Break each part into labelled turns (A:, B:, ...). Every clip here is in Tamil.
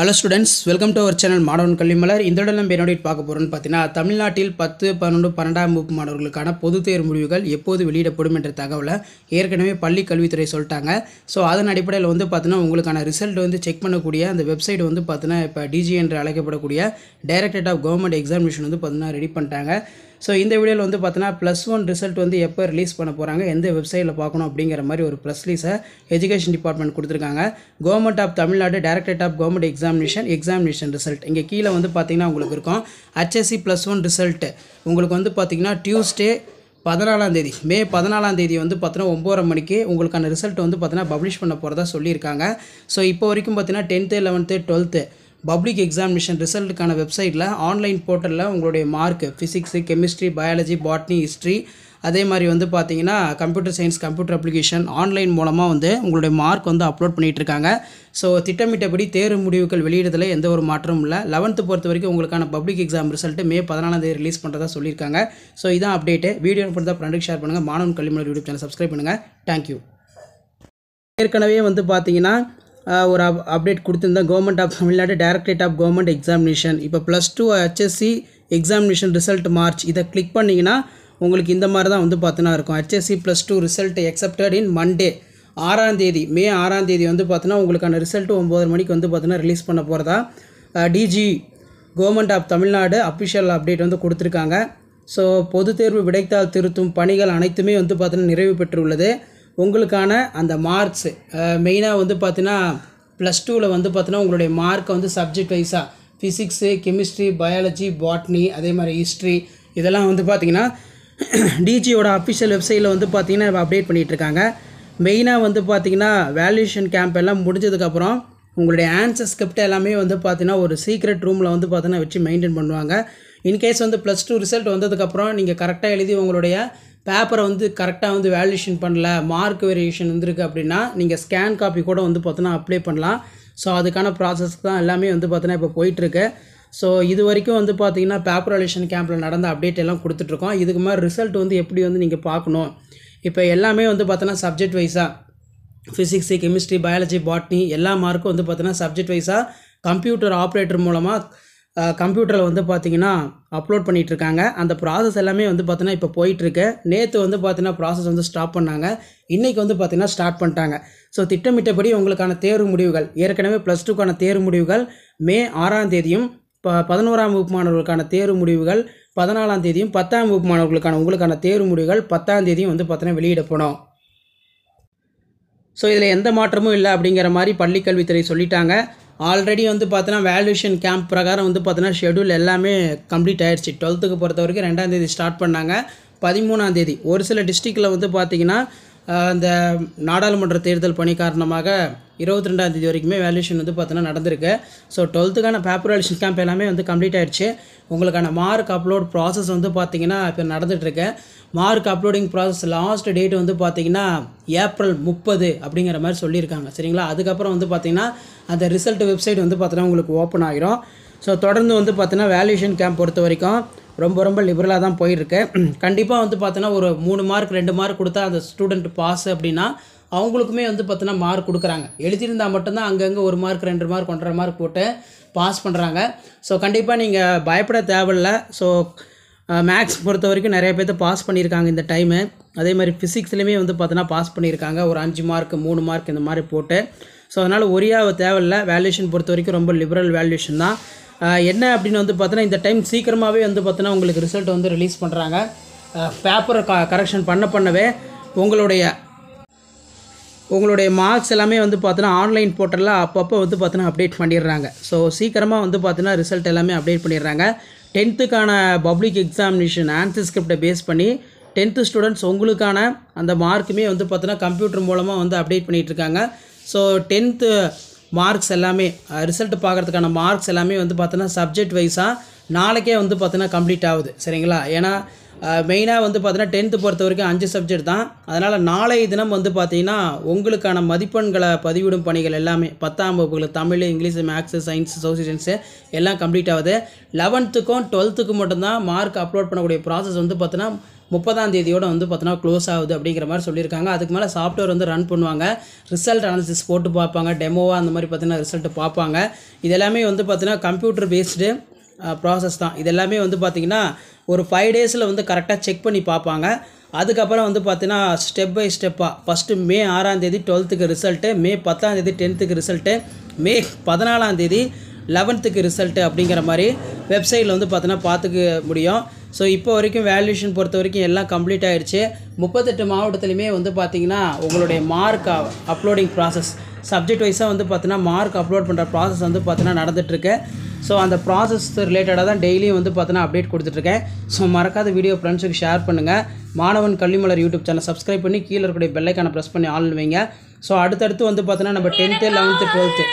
A: hello students welcome to our channel மாணவன் கல்விமலர் இந்த இடம் நம்ம என்னோட பார்க்க போகிறோம்னு பார்த்தீங்கன்னா தமிழ்நாட்டில் பத்து பன்னெண்டு பன்னெண்டாம் வகுப்பு மாணவர்களுக்கான பொதுத் தேர்வு முடிவுகள் எப்போது வெளியிடப்படும் என்ற தகவலை ஏற்கனவே பள்ளி கல்வித்துறை சொல்லிட்டாங்க ஸோ அதன் அடிப்படையில் வந்து பார்த்தீங்கன்னா உங்களுக்கான ரிசல்ட் வந்து செக் பண்ணக்கூடிய அந்த வெப்சைட் வந்து பார்த்தீங்கன்னா இப்போ டிஜி என்று அழைக்கப்படக்கூடிய டைரக்டரேட் ஆஃப் கவர்மெண்ட் எக்ஸாமினேஷன் வந்து பார்த்தீங்கன்னா ரெடி பண்ணிட்டாங்க ஸோ இந்த வீடியோவில் வந்து பார்த்தீங்கன்னா ப்ளஸ் ஒன் ரிசல்ட் வந்து எப்போ ரிலீஸ் பண்ண போகிறாங்க எந்த வெப்சைட்டில் பார்க்கணும் அப்படிங்கிற மாதிரி ஒரு ப்ரெஸ் ரிலீஸை எஜுகேஷன் டிபார்ட்மெண்ட் கொடுத்துருக்காங்க government of Tamil Nadu directorate of government examination examination result இங்கே கீழே வந்து பார்த்தீங்கன்னா உங்களுக்கு இருக்கும் ஹச்எஸ்சி ப்ளஸ் ஒன் ரிசல்ட் உங்களுக்கு வந்து பார்த்திங்கன்னா டியூஸ்டே பதினாலாம் தேதி மே பதினாலாம் தேதி வந்து பார்த்தீங்கன்னா ஒம்பதரை மணிக்கு உங்களுக்கான ரிசல்ட் வந்து பார்த்தீங்கன்னா பப்ளிஷ் பண்ண போகிறதா சொல்லியிருக்காங்க ஸோ இப்போ வரைக்கும் பார்த்தீங்கன்னா tenth eleventh twelfth public examination ரிசல்ட்டுக்கான வெப்சைட்டில் ஆன்லைன் போர்ட்டலில் உங்களுடைய mark physics chemistry biology botany history அதே மாதிரி வந்து பார்த்தீங்கன்னா computer science computer application online மூலமாக வந்து உங்களுடைய மார்க் வந்து அப்லோட் பண்ணிகிட்டு இருக்காங்க ஸோ திட்டமிட்டபடி தேர்வு முடிவுகள் வெளியிடதில் எந்த ஒரு மாற்றமும் இல்லை லெவன்த்து பொறுத்த வரைக்கும் உங்களுக்கான பப்ளிக் எக்ஸாம் ரிசல்ட்டு மே பதினாலாம் தேதி ரிலீஸ் பண்ணுறதா சொல்லியிருக்காங்க ஸோ இதான் அப்டேட்டு வீடியோ பண்ணுறதா ஃப்ரெண்டுக்கு ஷேர் பண்ணுங்கள் மாணவன் கல்விமொழி யூடியூப் சேனல் சப்ஸ்கிரைப் பண்ணுங்கள் தேங்க்யூ ஏற்கனவே வந்து பார்த்தீங்கன்னா ஒரு அப் அப்டேட் கொடுத்துருந்தா government of Tamil Nadu directorate of government examination இப்போ plus two HSC examination result March இதை கிளிக் பண்ணிங்கன்னா உங்களுக்கு இந்த மாதிரி தான் வந்து பார்த்தினா இருக்கும் HSC plus two result expected in Monday ஆறாம் தேதி மே ஆறாம் தேதி வந்து பார்த்தினா உங்களுக்கான ரிசல்ட் ஒம்பது மணிக்கு வந்து பார்த்தினா ரிலீஸ் பண்ண போகிறதா DG government of Tamil Nadu official update வந்து கொடுத்துருக்காங்க ஸோ பொது தேர்வு விடைத்தாள் திருத்தும் பணிகள் அனைத்துமே வந்து பார்த்தீங்கன்னா நிறைவு பெற்றுள்ளது உங்களுக்கான அந்த மார்க்ஸு மெயினாக வந்து பார்த்தீங்கன்னா ப்ளஸ் டூவில் வந்து பார்த்தீங்கன்னா உங்களுடைய மார்க்கை வந்து சப்ஜெக்ட் வைஸாக ஃபிசிக்ஸு கெமிஸ்ட்ரி பயாலஜி பாட்னி அதே மாதிரி ஹிஸ்ட்ரி இதெல்லாம் வந்து பார்த்திங்கன்னா டிஜியோட அஃபிஷியல் வெப்சைட்டில் வந்து பார்த்திங்கன்னா நம்ம அப்டேட் பண்ணிகிட்ருக்காங்க மெயினாக வந்து பார்த்திங்கன்னா வேல்யூஷன் கேம்ப் எல்லாம் முடிஞ்சதுக்கப்புறம் உங்களுடைய ஆன்சர் ஸ்கிரிப்ட் எல்லாமே வந்து பார்த்திங்கன்னா ஒரு சீக்ரெட் ரூமில் வந்து பார்த்திங்கன்னா வச்சு மெயின்டைன் பண்ணுவாங்க இன்கேஸ் வந்து ப்ளஸ் டூ ரிசல்ட் வந்ததுக்கப்புறம் நீங்கள் கரெக்டாக எழுதி உங்களுடைய பேப்பரை வந்து கரெக்டாக வந்து வேல்யூஷன் பண்ணல மார்க் வேரியேஷன் வந்துருக்கு அப்படின்னா நீங்கள் ஸ்கேன் காப்பி கூட வந்து பார்த்தோன்னா அப்ளை பண்ணலாம் ஸோ அதுக்கான ப்ராசஸ் தான் எல்லாமே வந்து பார்த்தோன்னா இப்போ போயிட்டுருக்கு ஸோ இது வரைக்கும் வந்து பார்த்திங்கன்னா பேப்பர் வேலேஷன் கேம்பில் நடந்த அப்டேட் எல்லாம் கொடுத்துட்ருக்கோம் இதுக்கு மாதிரி ரிசல்ட் வந்து எப்படி வந்து நீங்கள் பார்க்கணும் இப்போ எல்லாமே வந்து பார்த்தோன்னா சப்ஜெக்ட் வைஸாக ஃபிசிக்ஸு கெமிஸ்ட்ரி பயாலஜி பாட்னி எல்லா மார்க்கும் வந்து பார்த்தோன்னா சப்ஜெக்ட் வைஸாக கம்ப்யூட்டர் ஆப்ரேட்டர் மூலமாக கம்ப்யூட்டரில் வந்து பார்த்திங்கன்னா அப்லோட் பண்ணிகிட்ருக்காங்க அந்த ப்ராசஸ் எல்லாமே வந்து பார்த்தீங்கன்னா இப்போ போயிட்டுருக்கு நேற்று வந்து பார்த்திங்கன்னா ப்ராசஸ் வந்து ஸ்டாப் பண்ணாங்க இன்றைக்கி வந்து பார்த்திங்கன்னா ஸ்டார்ட் பண்ணிட்டாங்க ஸோ திட்டமிட்டபடி உங்களுக்கான தேர்வு முடிவுகள் ஏற்கனவே ப்ளஸ் டூக்கான தேர்வு முடிவுகள் மே ஆறாம் தேதியும் இப்போ பதினோராம் வகுப்பு மாணவர்களுக்கான தேர்வு முடிவுகள் பதினாலாம் தேதியும் பத்தாம் வகுப்பு மாணவர்களுக்கான உங்களுக்கான தேர்வு முடிவுகள் பத்தாம் தேதியும் வந்து பார்த்தீங்கன்னா வெளியிடப்படும் ஸோ இதில் எந்த மாற்றமும் இல்லை அப்படிங்கிற மாதிரி பள்ளிக்கல்வித்துறை சொல்லிட்டாங்க ஆல்ரெடி வந்து பார்த்தினா வேல்யூஷன் கேம்ப் பிரகாரம் வந்து பார்த்தினா ஷெடியூல் எல்லாமே கம்ப்ளீட் ஆயிடுச்சு டுவெல்த்துக்கு பொறுத்த வரைக்கும் ரெண்டாந்தேதி ஸ்டார்ட் பண்ணாங்க பதிமூணாந்தேதி ஒரு சில டிஸ்ட்ரிக்டில் வந்து பார்த்திங்கன்னா இந்த நாடாளுமன்ற தேர்தல் பணி காரணமாக இருபத்தி ரெண்டாம் தேதி வரைக்குமே வேல்யூஷன் வந்து பார்த்தோன்னா நடந்திருக்கு ஸோ டுவெல்த்துக்கான பேப்பர் வேல்யூஷன் கேம்ப் எல்லாமே வந்து கம்ப்ளீட் ஆகிடுச்சு உங்களுக்கான மார்க் அப்லோட் ப்ராசஸ் வந்து பார்த்திங்கன்னா இப்போ நடந்துகிட்ருக்கு mark uploading process last date வந்து பார்த்திங்கன்னா ஏப்ரல் முப்பது அப்படிங்கிற மாதிரி சொல்லியிருக்காங்க சரிங்களா அதுக்கப்புறம் வந்து பார்த்திங்கன்னா அந்த ரிசல்ட் வெப்சைட் வந்து பார்த்தோன்னா உங்களுக்கு ஓப்பன் ஆகிரும் ஸோ தொடர்ந்து வந்து பார்த்தீங்கன்னா வேல்யூஷன் கேம்ப் பொறுத்த வரைக்கும் ரொம்ப ரொம்ப லிபரலாக தான் போயிருக்கு கண்டிப்பாக வந்து பார்த்தோன்னா ஒரு மூணு மார்க் ரெண்டு மார்க் கொடுத்தா அந்த ஸ்டூடெண்ட் பாஸ் அப்படின்னா அவங்களுக்குமே வந்து பார்த்தோன்னா மார்க் கொடுக்குறாங்க எழுதியிருந்தால் மட்டும்தான் அங்கங்கே ஒரு மார்க் ரெண்டு மார்க் ஒன்றரை மார்க் போட்டு பாஸ் பண்ணுறாங்க ஸோ கண்டிப்பாக நீங்கள் பயப்பட தேவையில்ல ஸோ மேக்ஸ் பொறுத்த வரைக்கும் நிறைய பேர்த்த பாஸ் பண்ணியிருக்காங்க இந்த டைமு அதே மாதிரி ஃபிசிக்ஸ்லேயுமே வந்து பார்த்தோன்னா பாஸ் பண்ணியிருக்காங்க ஒரு அஞ்சு மார்க் மூணு மார்க் இந்த மாதிரி போட்டு ஸோ அதனால் ஒரியாவை தேவையில்ல வேல்யூஷன் பொறுத்த வரைக்கும் ரொம்ப லிபரல் வேல்யூஷன் தான் என்ன அப்படின்னு வந்து பார்த்தோன்னா இந்த டைம் சீக்கிரமாகவே வந்து பார்த்தோன்னா உங்களுக்கு ரிசல்ட் வந்து ரிலீஸ் பண்ணுறாங்க பேப்பரை க கரெக்ஷன் பண்ண பண்ணவே உங்களுடைய உங்களுடைய மார்க்ஸ் எல்லாமே வந்து பார்த்தீங்கன்னா ஆன்லைன் போர்ட்டலில் அப்பப்போ வந்து பார்த்தீங்கன்னா அப்டேட் பண்ணிடுறாங்க ஸோ சீக்கிரமாக வந்து பார்த்தீங்கன்னா ரிசல்ட் எல்லாமே அப்டேட் பண்ணிடுறாங்க டென்த்துக்கான பப்ளிக் எக்ஸாமினேஷன் ஆன்சர் ஸ்கிரிப்டை பேஸ் பண்ணி டென்த்து ஸ்டூடெண்ட்ஸ் உங்களுக்கான அந்த மார்க்குமே வந்து பார்த்தீங்கன்னா கம்ப்யூட்டர் மூலமாக வந்து அப்டேட் பண்ணிகிட்ருக்காங்க ஸோ டென்த்து மார்க்ஸ் எல்லாமே ரிசல்ட் பார்க்குறதுக்கான மார்க்ஸ் எல்லாமே வந்து பார்த்தோன்னா சப்ஜெக்ட் வைஸாக நாளைக்கே வந்து பார்த்தோன்னா கம்ப்ளீட் ஆகுது சரிங்களா ஏன்னா மெயினாக வந்து பார்த்தீங்கன்னா டென்த்து பொறுத்த வரைக்கும் அஞ்சு சப்ஜெக்ட் தான் அதனால் நாளைய தினம் வந்து பார்த்திங்கன்னா உங்களுக்கான மதிப்பெண்களை பதிவிடும் பணிகள் எல்லாமே பத்தாம் வகுப்புகள் Tamil English maths science social science எல்லாம் கம்ப்ளீட் ஆகுது லெவன்த்துக்கும் டுவெல்த்துக்கும் மட்டும்தான் மார்க் அப்லோட் பண்ணக்கூடிய ப்ராசஸ் வந்து பார்த்தீங்கன்னா முப்பதாம் தேதியோடு வந்து பார்த்தோன்னா க்ளோஸ் ஆகுது அப்படிங்கிற மாதிரி சொல்லியிருக்காங்க அதுக்கு மேலே சாஃப்ட்வேர் வந்து ரன் பண்ணுவாங்க ரிசல்ட் அனாலிசிஸ் போட்டு பார்ப்பாங்க டெமோவாக அந்த மாதிரி பார்த்தீங்கன்னா ரிசல்ட்டு பார்ப்பாங்க இதெல்லாமே வந்து பார்த்தீங்கன்னா கம்ப்யூட்டர் பேஸ்டு ப்ராசஸ் தான் இதெல்லாமே வந்து பார்த்திங்கன்னா ஒரு ஃபைவ் டேஸில் வந்து கரெக்டாக செக் பண்ணி பார்ப்பாங்க அதுக்கப்புறம் வந்து பார்த்தீங்கன்னா ஸ்டெப் பை ஸ்டெப்பாக ஃபஸ்ட்டு மே ஆறாந்தேதி டுவெல்த்துக்கு ரிசல்ட்டு மே பத்தாந்தேதி டென்த்துக்கு ரிசல்ட்டு மே பதினாலாந்தேதி லெவன்த்துக்கு ரிசல்ட்டு அப்படிங்கிற மாதிரி வெப்சைட்டில் வந்து பார்த்தீங்கன்னா பார்த்துக்க முடியும் ஸோ இப்போ வரைக்கும் வேல்யூஷன் பொறுத்த வரைக்கும் எல்லாம் கம்ப்ளீட் ஆகிடுச்சு முப்பத்தெட்டு மாவட்டத்துலையுமே வந்து பார்த்திங்கன்னா உங்களுடைய மார்க் அப்லோடிங் ப்ராசஸ் சப்ஜெக்ட் வைஸாக வந்து பார்த்தீங்கன்னா மார்க் அப்லோட் பண்ணுற ப்ராசஸ் வந்து பார்த்தீங்கன்னா நடந்துகிட்ருக்கு ஸோ அந்த ப்ராசஸ் ரிலேட்டடாக தான் டெய்லியும் வந்து பார்த்தீங்கன்னா அப்டேட் கொடுத்துட்ருக்கேன் ஸோ மறக்காத வீடியோ ஃப்ரெண்ட்ஸுக்கு ஷேர் பண்ணுங்கள் மாணவன் கல்விமலர் யூடியூப் சேனல் சப்ஸ்கிரைப் பண்ணி கீழே இருக்கக்கூடிய பெல்லைக்கான ப்ரெஸ் பண்ணி ஆள் வைங்க ஸோ அடுத்தடுத்து வந்து பார்த்தீங்கன்னா நம்ம டென்த்து லெவன்த்து டுவெல்த்து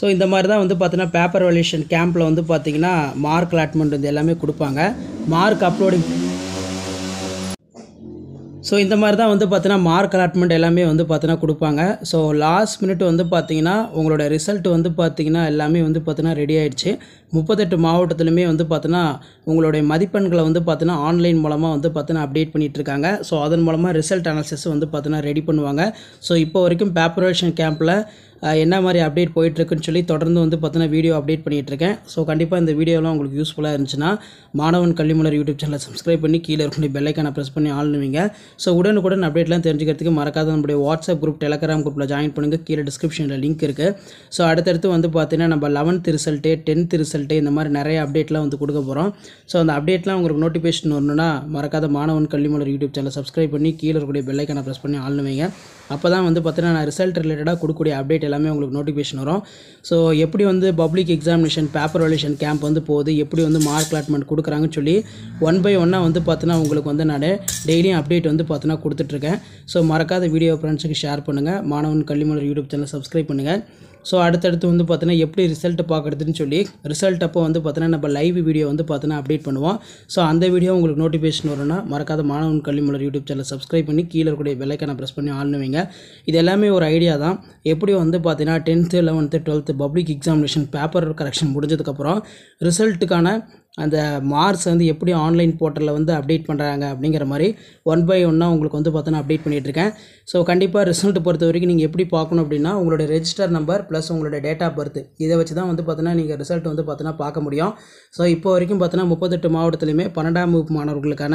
A: ஸோ இந்த மாதிரி தான் வந்து பார்த்தீங்கன்னா பேப்பர் வேலேஷன் கேம்பில் வந்து பார்த்தீங்கன்னா மார்க் அலாட்மெண்ட் வந்து எல்லாமே கொடுப்பாங்க மார்க் அப்லோடிங் ஸோ இந்த மாதிரி தான் வந்து பார்த்தீங்கன்னா மார்க் அலாட்மெண்ட் எல்லாமே வந்து பார்த்தீங்கன்னா கொடுப்பாங்க ஸோ லாஸ்ட் மினிட் வந்து பார்த்தீங்கன்னா உங்களோட ரிசல்ட் வந்து பார்த்தீங்கன்னா எல்லாமே வந்து பார்த்தீங்கன்னா ரெடி ஆகிடுச்சு முப்பத்தெட்டு மாவட்டத்துலையுமே வந்து பார்த்தீங்கன்னா உங்களுடைய மதிப்பெண்களை வந்து பார்த்தீங்கன்னா ஆன்லைன் மூலமாக வந்து பார்த்தீங்கன்னா அப்டேட் பண்ணிகிட்ருக்காங்க ஸோ அதன் மூலமாக ரிசல்ட் அனாலிசிஸ் வந்து பார்த்தீங்கன்னா ரெடி பண்ணுவாங்க ஸோ இப்போ வரைக்கும் பேப்பரேஷன் கேம்பில் என்ன மாதிரி அப்டேட் போயிட்டுருக்குன்னு சொல்லி தொடர்ந்து வந்து பார்த்தீங்கன்னா வீடியோ அப்டேட் பண்ணிகிட்ருக்கேன் ஸோ கண்டிப்பாக இந்த வீடியோலாம் உங்களுக்கு யூஸ்ஃபுல்லாக இருந்துச்சுன்னா மாணவன் கல்விமலர் யூடியூப் சேனலை சப்ஸ்கிரைப் பண்ணி கீழே இருக்கக்கூடிய பெல்லைக்கான ப்ரெஸ் பண்ணி ஆளுவீங்க ஸோ உடனுக்குடன் அப்டேட்லாம் தெரிஞ்சுக்கிறதுக்கு மறக்காத நம்மளுடைய வாட்ஸ்அப் குரூப் டெலகிராம் குரூப்பில் ஜாயின் பண்ணுங்கள் கீழே டிஸ்கிரிப்ஷனில் லிங்க் இருக்குது ஸோ அடுத்தடுத்து வந்து பார்த்தீங்கன்னா நம்ம லெவன்த் ரிசல்ட்டு டென்த் ரிசல்ட்டு இந்த மாதிரி நிறைய அப்டேட்லாம் வந்து கொடுக்க போகிறோம் ஸோ அந்த அப்டேட்லாம் உங்களுக்கு நோட்டிஃபிகேஷன் வரணும்னா மறக்காத மாணவன் கல்விமலர் யூடியூப் சேனலை சப்ஸ்கிரைப் பண்ணி கீழே இருக்கக்கூடிய பெல்லைக்கான ப்ரெஸ் பண்ணி ஆளுவீங்க அப்போ தான் வந்து பார்த்தீங்கன்னா நான் ரிசல்ட் ரிலேட்டடாக கொடுக்கக்கூடிய அப்டேட் எல்லாமே உங்களுக்கு நோட்டிஃபிகேஷன் வரும் ஸோ எப்படி வந்து public examination paper valuation camp வந்து போகுது எப்படி வந்து மார்க் அலாட்மெண்ட் கொடுக்குறாங்கன்னு சொல்லி ஒன் பை ஒன்னாக வந்து பார்த்தீங்கன்னா உங்களுக்கு வந்து நான் டெய்லியும் அப்டேட் வந்து பார்த்தீங்கன்னா கொடுத்துட்ருக்கேன் ஸோ மறக்காத வீடியோ ஃப்ரெண்ட்ஸுக்கு ஷேர் பண்ணுங்கள் மாணவன் கல்விமலர் யூடியூப் சேனல் சப்ஸ்கிரைப் பண்ணுங்கள் ஸோ அடுத்தடுத்து வந்து பார்த்தீங்கன்னா எப்படி ரிசல்ட் பார்க்குறதுன்னு சொல்லி ரிசல்ட் அப்போ வந்து பார்த்தீங்கன்னா நம்ம லைவ் வீடியோ வந்து பார்த்தீங்கன்னா அப்டேட் பண்ணுவோம் ஸோ அந்த வீடியோ உங்களுக்கு நோட்டிஃபிகேஷன் வரும்னா மறக்காத மாணவன் கல்வி மலர் யூடியூப் சேனல் சப்ஸ்கிரைப் பண்ணி கீழே இருக்கக்கூடிய விலைக்கான ப்ரெஸ் பண்ணி ஆளுவீங்க இது எல்லாமே ஒரு ஐடியா தான் எப்படி வந்து பார்த்தீங்கன்னா tenth eleventh twelfth public examination paper correction முடிஞ்சதுக்கப்புறம் ரிசல்ட்டுக்கான அந்த மார்க்ஸ் வந்து எப்படி ஆன்லைன் போர்ட்டலில் வந்து அப்டேட் பண்ணுறாங்க அப்படிங்கிற மாதிரி ஒன் பை ஒன்னாக உங்களுக்கு வந்து பார்த்தோன்னா அப்டேட் பண்ணிகிட்ருக்கேன் ஸோ கண்டிப்பாக ரிசல்ட் பொறுத்த வரைக்கும் நீங்கள் எப்படி பார்க்கணும் அப்படின்னா உங்களோட ரெஜிஸ்டர் நம்பர் ப்ளஸ் உங்களோட டேட் ஆஃப் பர்த் இதை வச்சு தான் வந்து பார்த்தோன்னா நீங்கள் ரிசல்ட் வந்து பார்த்தோன்னா பார்க்க முடியும் ஸோ இப்போ வரைக்கும் பார்த்தோன்னா முப்பத்தெட்டு மாவட்டத்துலேயுமே பன்னெண்டாம் வகுப்பு மாணவர்களுக்கான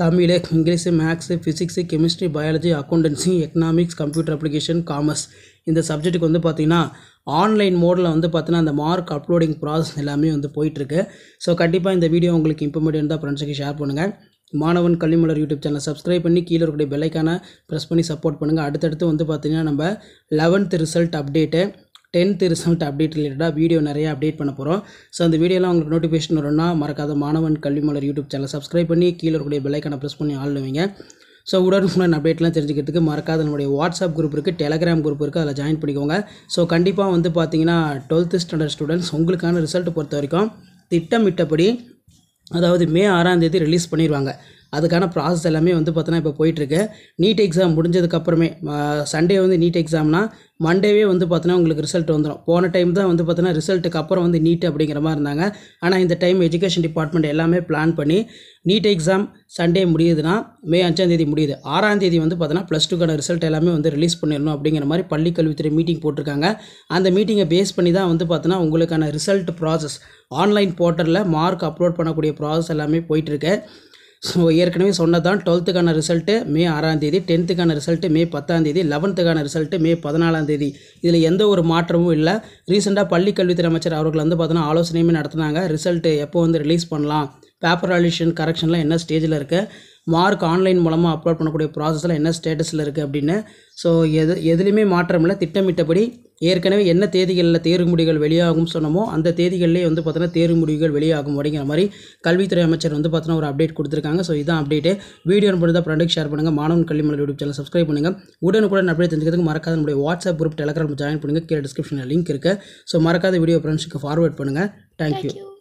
A: Tamil English maths physics chemistry biology accountancy economics computer application commerce இந்த சப்ஜெக்ட்டுக்கு வந்து பார்த்திங்கன்னா ஆன்லைன் மோடில் வந்து பார்த்தீங்கன்னா அந்த மார்க் அப்லோடிங் ப்ராசஸ் எல்லாமே வந்து போயிட்டுருக்கு ஸோ கண்டிப்பாக இந்த வீடியோ உங்களுக்கு இம்ப்ரூவ்மெண்ட் இருந்தால் ஃப்ரெண்ட்ஸுக்கு ஷேர் பண்ணுங்கள் மாணவன் கல்விமலர் யூடியூப் சேனல் சப்ஸ்கிரைப் பண்ணி கீழே இருக்கக்கூடிய பெல்லைக்கான ப்ரெஸ் பண்ணி சப்போர்ட் பண்ணுங்கள் அடுத்தடுத்து வந்து பார்த்திங்கன்னா நம்ம eleventh result update tenth result update ரிலேட்டடாக வீடியோ நிறையா அப்டேட் பண்ண போகிறோம் ஸோ அந்த வீடியோலாம் உங்களுக்கு நோட்டிஃபிகேஷன் வரும்னா மறக்காத மாணவன் மலர் யூடியூப் சேனல் சப்ஸ்கிரைப் பண்ணி கீழே இருக்கக்கூடிய பெல்லைக்கான ப்ரெஸ் பண்ணி ஆளுவீங்க ஸோ உடனுக்குடன் அப்டேட்லாம் தெரிஞ்சுக்கிறதுக்கு மறக்காத நம்முடைய வாட்ஸ்அப் குரூப் இருக்குது டெலகிராம் குரூப் இருக்குது அதில் ஜாயின் பண்ணிக்கோங்க ஸோ கண்டிப்பாக வந்து பார்த்தீங்கன்னா டுவெல்த்து ஸ்டாண்டர்ட் ஸ்டூடெண்ட்ஸ் உங்களுக்கான ரிசல்ட் பொறுத்த வரைக்கும் திட்டமிட்டபடி அதாவது மே ஆறாம் தேதி ரிலீஸ் பண்ணிடுவாங்க அதுக்கான ப்ராசஸ் எல்லாமே வந்து பார்த்தோன்னா இப்போ போயிட்டுருக்கு நீட் எக்ஸாம் முடிஞ்சதுக்கப்புறமே சண்டே வந்து நீட் எக்ஸாம்னா மண்டேவே வந்து பார்த்தோன்னா உங்களுக்கு ரிசல்ட் வந்துடும் போன டைம் தான் வந்து பார்த்தோன்னா ரிசல்ட்டுக்கு அப்புறம் வந்து நீட் அப்படிங்கிற மாதிரி இருந்தாங்க ஆனால் இந்த டைம் எஜுகேஷன் டிபார்ட்மெண்ட் எல்லாமே பிளான் பண்ணி நீட் எக்ஸாம் சண்டே முடியுதுன்னா மே அஞ்சாம் தேதி முடியுது ஆறாம் தேதி வந்து பார்த்தோன்னா ப்ளஸ் டூக்கான ரிசல்ட் எல்லாமே வந்து ரிலீஸ் பண்ணிடணும் அப்படிங்கிற மாதிரி பள்ளிக்கல்வித்துறை மீட்டிங் போட்டிருக்காங்க அந்த மீட்டிங்கை பேஸ் பண்ணி தான் வந்து பார்த்தோன்னா உங்களுக்கான ரிசல்ட் ப்ராசஸ் ஆன்லைன் போர்ட்டலில் மார்க் அப்லோட் பண்ணக்கூடிய ப்ராசஸ் எல்லாமே போயிட்டுருக்கு ஸோ ஏற்கனவே சொன்னதான் டுவெல்த்துக்கான ரிசல்ட்டு மே ஆறாம் தேதி டென்த்துக்கான ரிசல்ட்டு மே பத்தாம் தேதி லெவன்த்துக்கான ரிசல்ட்டு மே பதினாலாம் தேதி இதில் எந்த ஒரு மாற்றமும் இல்லை ரீசெண்டாக பள்ளி கல்வித்துறை அமைச்சர் அவர்கள் வந்து பார்த்தோன்னா ஆலோசனையுமே நடத்தினாங்க ரிசல்ட்டு எப்போ வந்து ரிலீஸ் பண்ணலாம் பேப்பர் ஆலிஷன் கரெக்ஷன்லாம் என்ன ஸ்டேஜில் இருக்குது மார்க் ஆன்லைன் மூலமாக அப்லோட் பண்ணக்கூடிய ப்ராசஸில் என்ன ஸ்டேட்டஸில் இருக்குது அப்படின்னு ஸோ எது எதுலேயுமே மாற்றம் இல்லை திட்டமிட்டபடி ஏற்கனவே என்ன தேதிகளில் தேர்வு முடிவுகள் வெளியாகும் சொன்னமோ அந்த தேதிகளிலே வந்து பார்த்தோன்னா தேர்வு முடிவுகள் வெளியாகும் அப்படிங்கிற மாதிரி கல்வித்துறை அமைச்சர் வந்து பார்த்தோன்னா ஒரு அப்டேட் கொடுத்துருக்காங்க ஸோ இதான் அப்டேட்டு வீடியோ நம்பர் தான் ஃப்ரெண்டுக்கு ஷேர் பண்ணுங்கள் மாணவன் கல்வி மலர் யூடியூப் சேனல் சப்ஸ்கிரைப் பண்ணுங்கள் உடனுக்குடன் அப்டேட் தெரிஞ்சுக்கிறதுக்கு மறக்காத நம்முடைய வாட்ஸ்அப் குரூப் டெலகிராம் ஜாயின் பண்ணுங்கள் கீழே டிஸ்கிரிப்ஷனில் லிங்க் இருக்குது ஸோ மறக்காத வீடியோ ஃப்ரெண்ட்ஸுக்கு ஃபார்வேர்ட் பண்ணுங்கள் தேங்க்யூ